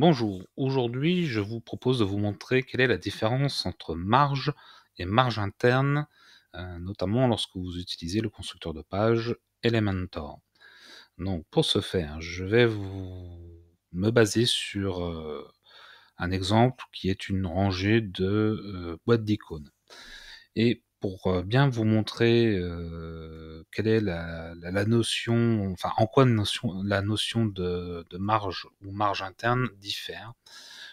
Bonjour, aujourd'hui je vous propose de vous montrer quelle est la différence entre marge et marge interne, euh, notamment lorsque vous utilisez le constructeur de page Elementor. Donc pour ce faire, je vais vous me baser sur euh, un exemple qui est une rangée de euh, boîtes d'icônes. Et pour bien vous montrer quelle est la, notion, enfin en quoi la notion de, marge ou marge interne diffère.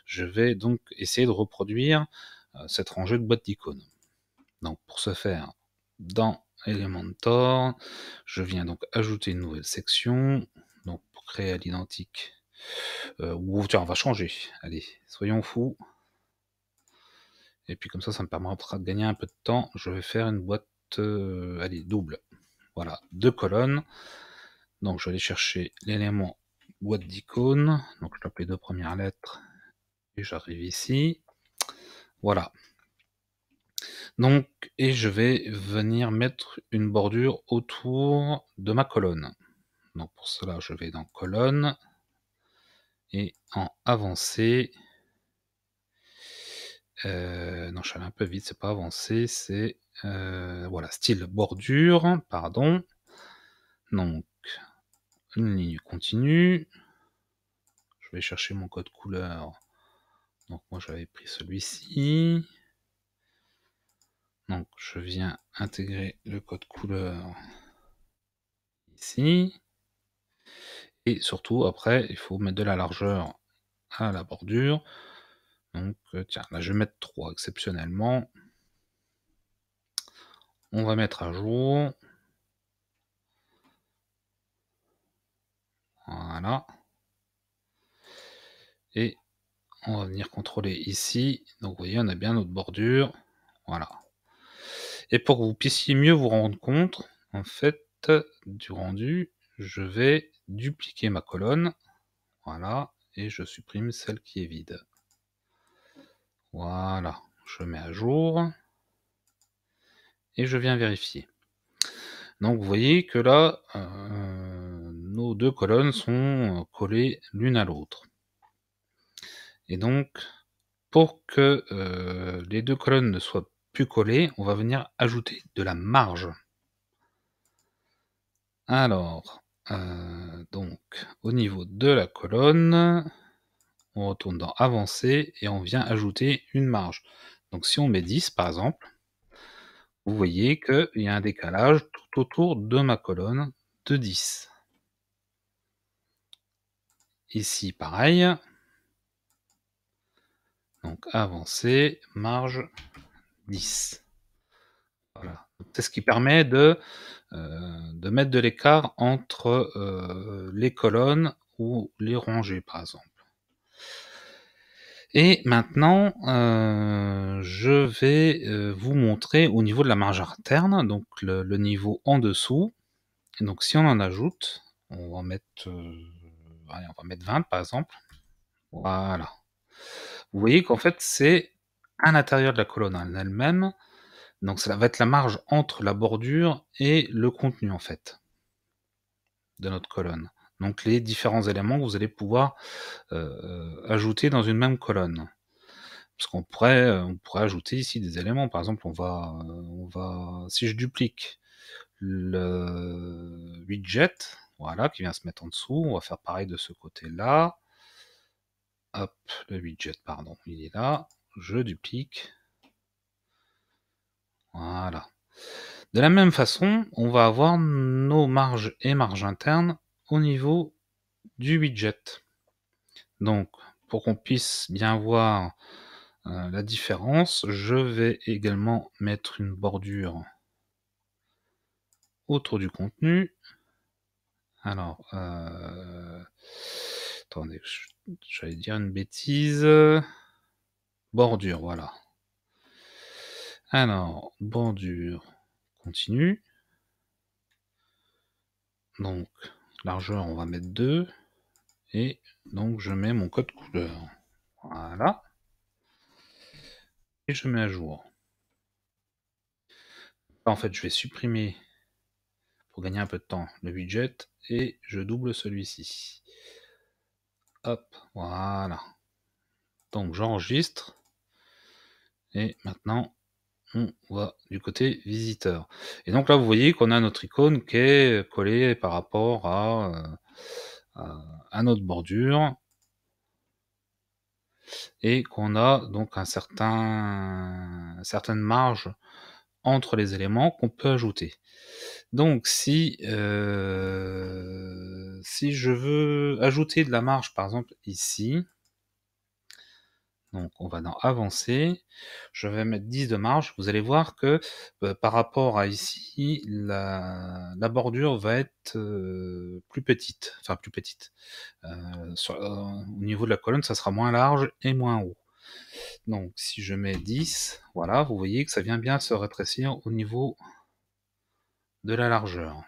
Je vais donc essayer de reproduire cette rangée de boîtes d'icônes. Donc pour ce faire, dans Elementor, je viens donc ajouter une nouvelle section. Donc pour créer à l'identique, ou on va changer. Allez, soyons fous. Et puis comme ça, ça me permettra de gagner un peu de temps. Je vais faire une boîte, euh, allez, double. Voilà, deux colonnes. Donc je vais aller chercher l'élément boîte d'icônes. Donc je tape les deux premières lettres et j'arrive ici. Voilà. Donc, et je vais venir mettre une bordure autour de ma colonne. Donc pour cela, je vais dans colonne et en avancer. Euh, non, je suis un peu vite, c'est pas avancé, c'est euh, voilà, style bordure, pardon. Donc, une ligne continue. Je vais chercher mon code couleur. Donc, moi j'avais pris celui-ci. Donc, je viens intégrer le code couleur ici. Et surtout, après, il faut mettre de la largeur à la bordure. Donc, euh, tiens, là, je vais mettre 3 exceptionnellement. On va mettre à jour. Voilà. Et on va venir contrôler ici. Donc, vous voyez, on a bien notre bordure. Voilà. Et pour que vous puissiez mieux vous rendre compte, en fait, du rendu, je vais dupliquer ma colonne. Voilà. Et je supprime celle qui est vide. Voilà, je mets à jour. Et je viens vérifier. Donc vous voyez que là, euh, nos deux colonnes sont euh, collées l'une à l'autre. Et donc, pour que euh, les deux colonnes ne soient plus collées, on va venir ajouter de la marge. Alors, donc, au niveau de la colonne, on retourne dans avancer, et on vient ajouter une marge. Donc si on met 10 par exemple, vous voyez qu'il y a un décalage tout autour de ma colonne de 10. Ici, pareil. Donc avancer, marge 10. Voilà. C'est ce qui permet de, euh, mettre de l'écart entre euh, les colonnes ou les rangées, par exemple. Et maintenant, euh, je vais euh, vous montrer au niveau de la marge interne, donc le, niveau en dessous. Et donc si on en ajoute, on va mettre, euh, on va mettre 20 par exemple. Voilà. Vous voyez qu'en fait, c'est à l'intérieur de la colonne elle-même. Donc ça va être la marge entre la bordure et le contenu en fait de notre colonne. Donc les différents éléments que vous allez pouvoir euh, ajouter dans une même colonne. Parce qu'on pourrait, euh, on pourrait ajouter ici des éléments. Par exemple, on va, euh, on va, si je duplique le widget, voilà, qui vient se mettre en dessous, on va faire pareil de ce côté-là. Hop, le widget, pardon, il est là. Je duplique. Voilà. De la même façon, on va avoir nos marges et marges internes au niveau du widget. Donc, pour qu'on puisse bien voir euh, la différence, je vais également mettre une bordure autour du contenu. Alors, euh, attendez, j'allais dire une bêtise. Bordure, voilà. Alors, bordure continue. Donc, largeur, on va mettre 2. Et donc je mets mon code couleur. Voilà. Et je mets à jour. En fait, je vais supprimer, pour gagner un peu de temps, le widget et je double celui-ci. Hop, voilà. Donc j'enregistre. Et maintenant, on du côté visiteur. Et donc là, vous voyez qu'on a notre icône qui est collée par rapport à, euh, à, notre bordure et qu'on a donc un certain, certaine marge entre les éléments qu'on peut ajouter. Donc si, euh, si je veux ajouter de la marge par exemple ici, donc on va dans avancer, je vais mettre 10 de marge, vous allez voir que euh, par rapport à ici, la, bordure va être euh, plus petite, enfin plus petite. Euh, au niveau de la colonne, ça sera moins large et moins haut. Donc si je mets 10, voilà, vous voyez que ça vient bien se rétrécir au niveau de la largeur.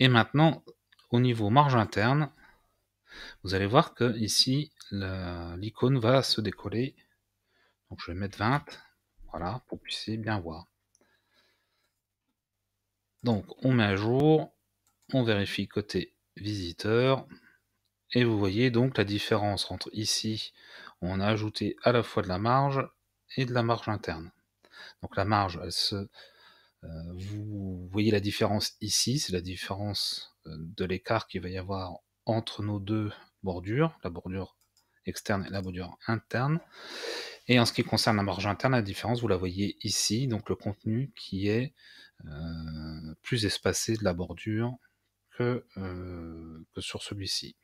Et maintenant, au niveau marge interne, vous allez voir que ici, l'icône va se décoller. Donc je vais mettre 20, voilà, pour que vous puissiez bien voir. Donc on met à jour, on vérifie côté visiteur, et vous voyez donc la différence entre ici, on a ajouté à la fois de la marge et de la marge interne. Donc la marge, elle se... Euh, vous voyez la différence ici, c'est la différence euh, de l'écart qu'il va y avoir entre nos deux bordures, la bordure externe et la bordure interne. Et en ce qui concerne la marge interne, la différence, vous la voyez ici, donc le contenu qui est euh, plus espacé de la bordure que, euh, que sur celui-ci.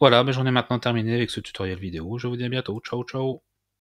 Voilà, ben, j'en ai maintenant terminé avec ce tutoriel vidéo. Je vous dis à bientôt. Ciao, ciao